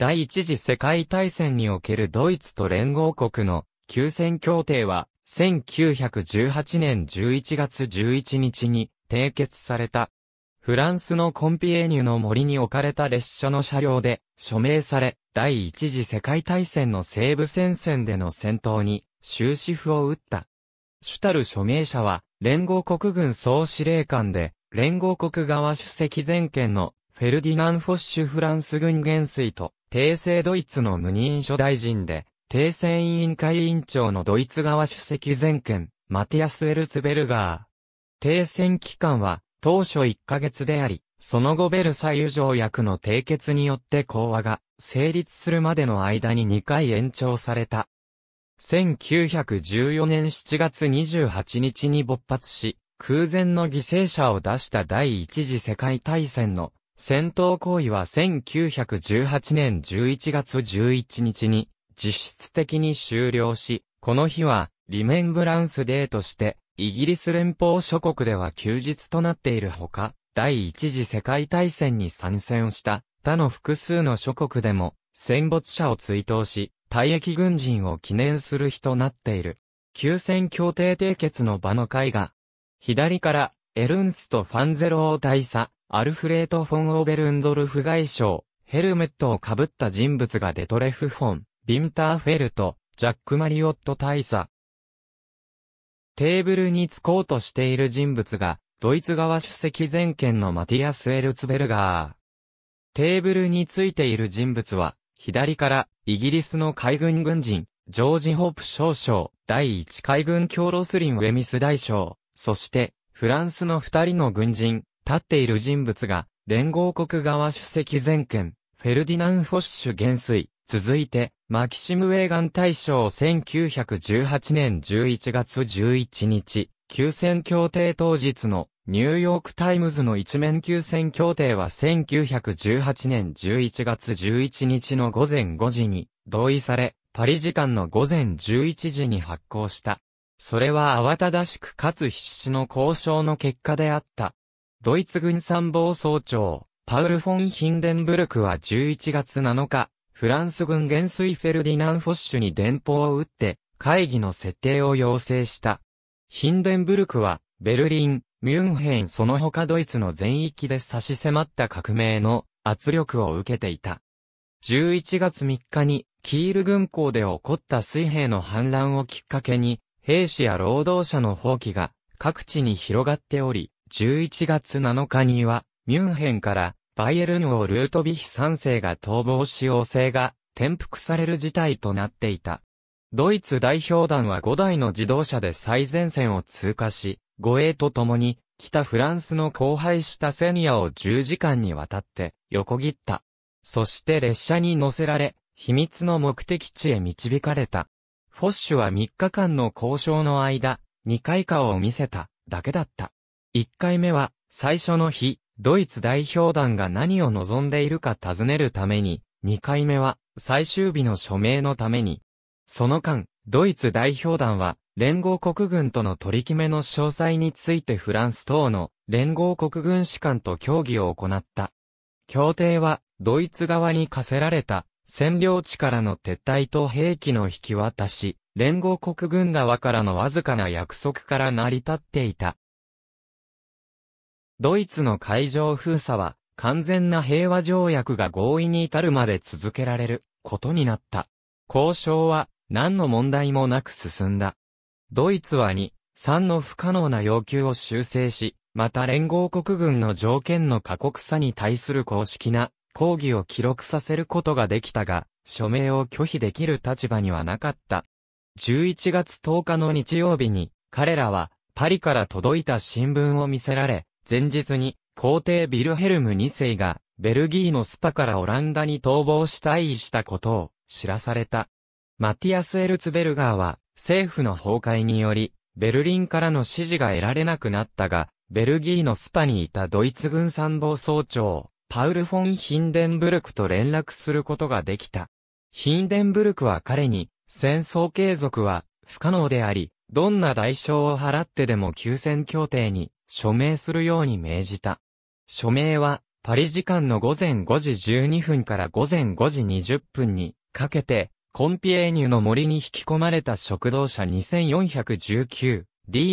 第一次世界大戦におけるドイツと連合国の休戦協定は、1918年11月11日に締結された。フランスのコンピエーニュの森に置かれた列車の車両で署名され、第一次世界大戦の西部戦線での戦闘に終止符を打った。主たる署名者は、連合国軍総司令官で、連合国側主席全権のフェルディナン・フォッシュ・フランス軍元帥と、帝政ドイツの無任所大臣で、帝政委員会委員長のドイツ側主席全権、マティアス・エルツベルガー。停戦期間は、当初1ヶ月であり、その後ベルサイユ条約の締結によって講和が成立するまでの間に2回延長された。1914年7月28日に勃発し、空前の犠牲者を出した第一次世界大戦の戦闘行為は1918年11月11日に実質的に終了し、この日はリメンブランスデーとしてイギリス連邦諸国では休日となっているほか、第一次世界大戦に参戦した他の複数の諸国でも戦没者を追悼し、退役軍人を記念する日となっている。休戦協定締結の場の会が、左からエルンスト・ファンゼロー大佐、アルフレート・フォン・オーベルンドルフ外相、ヘルメットをかぶった人物がデトレフ・フォン、ビンターフェルト、ジャック・マリオット大佐。テーブルに着こうとしている人物が、ドイツ側主席全権のマティアス・エルツベルガー。テーブルについている人物は、左から、イギリスの海軍軍人、ジョージ・ホープ少将、第一海軍教ロスリン・ウェミス大将、そして、フランスの二人の軍人、立っている人物が、連合国側主席全権、フェルディナン・フォッシュ元帥、続いて、マキシム・ウェーガン大賞1918年11月11日、休戦協定当日のニューヨークタイムズの一面休戦協定は1918年11月11日の午前5時に同意され、パリ時間の午前11時に発行した。それは慌ただしくかつ必死の交渉の結果であった。ドイツ軍参謀総長、パウル・フォン・ヒンデンブルクは11月7日、フランス軍元帥フェルディナン・フォッシュに電報を打って、会議の設定を要請した。ヒンデンブルクは、ベルリン、ミュンヘンその他ドイツの全域で差し迫った革命の圧力を受けていた。11月3日に、キール軍港で起こった水兵の反乱をきっかけに、兵士や労働者の放棄が各地に広がっており、11月7日には、ミュンヘンからバイエルンをルートヴィヒ3世が逃亡し王政が転覆される事態となっていた。ドイツ代表団は5台の自動車で最前線を通過し、護衛と共に北フランスの荒廃したセニアを10時間にわたって横切った。そして列車に乗せられ、秘密の目的地へ導かれた。フォッシュは3日間の交渉の間、2回顔を見せただけだった。1回目は、最初の日、ドイツ代表団が何を望んでいるか尋ねるために、2回目は、最終日の署名のために。その間、ドイツ代表団は、連合国軍との取り決めの詳細についてフランス等の連合国軍士官と協議を行った。協定は、ドイツ側に課せられた、占領地からの撤退と兵器の引き渡し、連合国軍側からのわずかな約束から成り立っていた。ドイツの海上封鎖は、完全な平和条約が合意に至るまで続けられることになった。交渉は何の問題もなく進んだ。ドイツは2、3の不可能な要求を修正し、また連合国軍の条件の過酷さに対する公式な抗議を記録させることができたが、署名を拒否できる立場にはなかった。11月10日の日曜日に、彼らはパリから届いた新聞を見せられ、前日に皇帝ビルヘルム2世がベルギーのスパからオランダに逃亡した位したことを知らされた。マティアス・エルツベルガーは政府の崩壊によりベルリンからの支持が得られなくなったが、ベルギーのスパにいたドイツ軍参謀総長、パウル・フォン・ヒンデンブルクと連絡することができた。ヒンデンブルクは彼に、戦争継続は不可能であり、どんな代償を払ってでも休戦協定に署名するように命じた。署名は、パリ時間の午前5時12分から午前5時20分にかけて、コンピエーニュの森に引き込まれた食堂車 2419D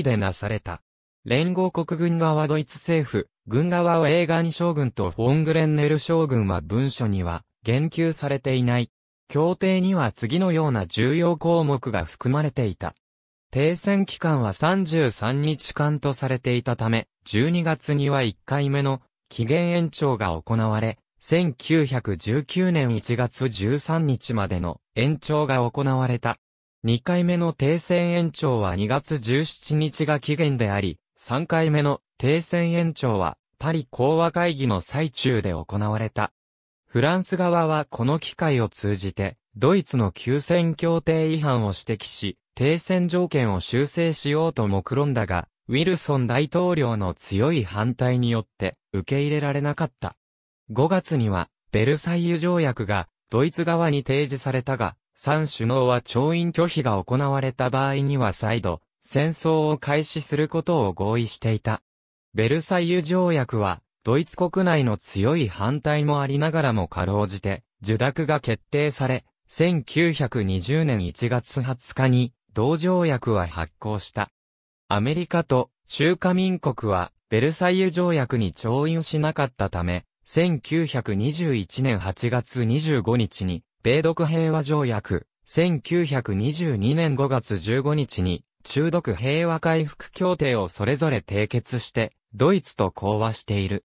でなされた。連合国軍側ドイツ政府、軍側をエーガン将軍とフォングレンネル将軍は文書には言及されていない。協定には次のような重要項目が含まれていた。停戦期間は33日間とされていたため、12月には1回目の期限延長が行われ、1919年1月13日までの延長が行われた。2回目の停戦延長は2月17日が期限であり、3回目の停戦延長はパリ講和会議の最中で行われた。フランス側はこの機会を通じて、ドイツの休戦協定違反を指摘し、停戦条件を修正しようと目論んだが、ウィルソン大統領の強い反対によって受け入れられなかった。5月には、ベルサイユ条約がドイツ側に提示されたが、三首脳は調印拒否が行われた場合には再度、戦争を開始することを合意していた。ベルサイユ条約は、ドイツ国内の強い反対もありながらも過労じて、受諾が決定され、1920年1月20日に同条約は発効した。アメリカと中華民国はベルサイユ条約に調印しなかったため、1921年8月25日に米独平和条約、1922年5月15日に中独平和回復協定をそれぞれ締結して、ドイツと講和している。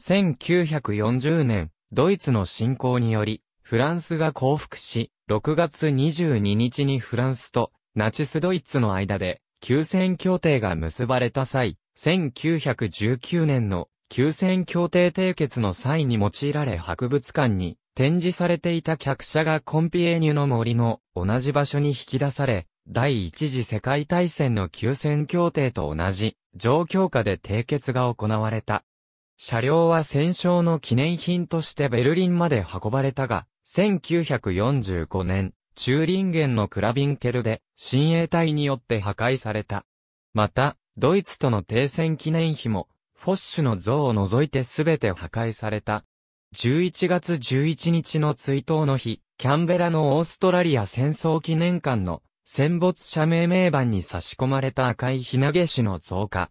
1940年、ドイツの侵攻により、フランスが降伏し、6月22日にフランスとナチスドイツの間で休戦協定が結ばれた際、1919年の休戦協定締結の際に用いられ博物館に展示されていた客車がコンピエーニュの森の同じ場所に引き出され、第一次世界大戦の休戦協定と同じ状況下で締結が行われた。車両は戦勝の記念品としてベルリンまで運ばれたが、1945年、チューリンゲンのクラビンケルで、親衛隊によって破壊された。また、ドイツとの停戦記念碑も、フォッシュの像を除いてすべて破壊された。11月11日の追悼の日、キャンベラのオーストラリア戦争記念館の戦没者命名板に差し込まれた赤いひなげしの増加。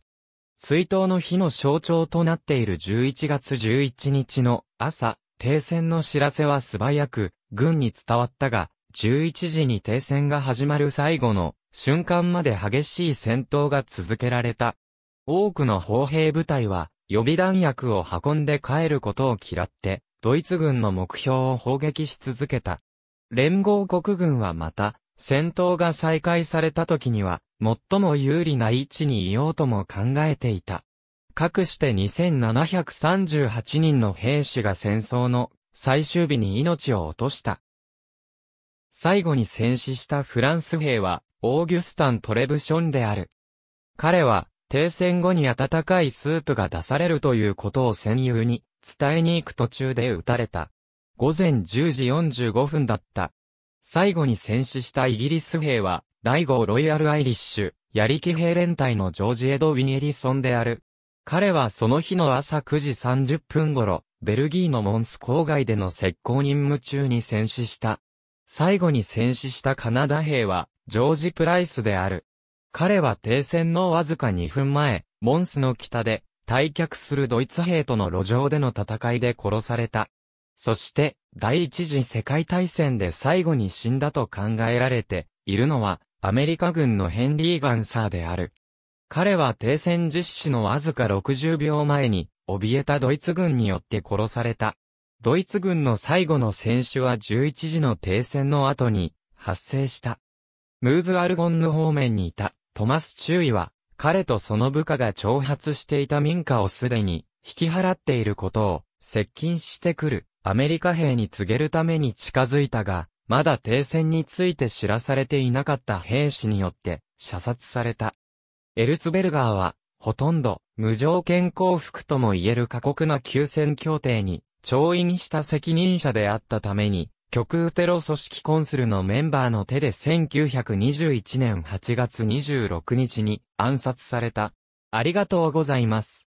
追悼の日の象徴となっている11月11日の朝、停戦の知らせは素早く、軍に伝わったが、11時に停戦が始まる最後の瞬間まで激しい戦闘が続けられた。多くの砲兵部隊は予備弾薬を運んで帰ることを嫌って、ドイツ軍の目標を砲撃し続けた。連合国軍はまた、戦闘が再開された時には、最も有利な位置にいようとも考えていた。かくして2738人の兵士が戦争の最終日に命を落とした。最後に戦死したフランス兵は、オーギュスタン・トレブションである。彼は、停戦後に温かいスープが出されるということを戦友に伝えに行く途中で撃たれた。午前10時45分だった。最後に戦死したイギリス兵は、第5ロイヤルアイリッシュ、ヤリキ兵連隊のジョージ・エド・ウィニエリソンである。彼はその日の朝9時30分頃、ベルギーのモンス郊外での石膏任務中に戦死した。最後に戦死したカナダ兵は、ジョージ・プライスである。彼は停戦のわずか2分前、モンスの北で、退却するドイツ兵との路上での戦いで殺された。そして、第一次世界大戦で最後に死んだと考えられているのは、アメリカ軍のヘンリー・ガンサーである。彼は停戦実施のわずか60秒前に、怯えたドイツ軍によって殺された。ドイツ軍の最後の戦死は11時の停戦の後に発生した。ムーズアルゴンヌ方面にいたトマス・チューイは、彼とその部下が挑発していた民家をすでに引き払っていることを接近してくるアメリカ兵に告げるために近づいたが、まだ停戦について知らされていなかった兵士によって射殺された。エルツベルガーは、ほとんど、無条件降伏とも言える過酷な休戦協定に、調印した責任者であったために、極右テロ組織コンスルのメンバーの手で1921年8月26日に暗殺された。ありがとうございます。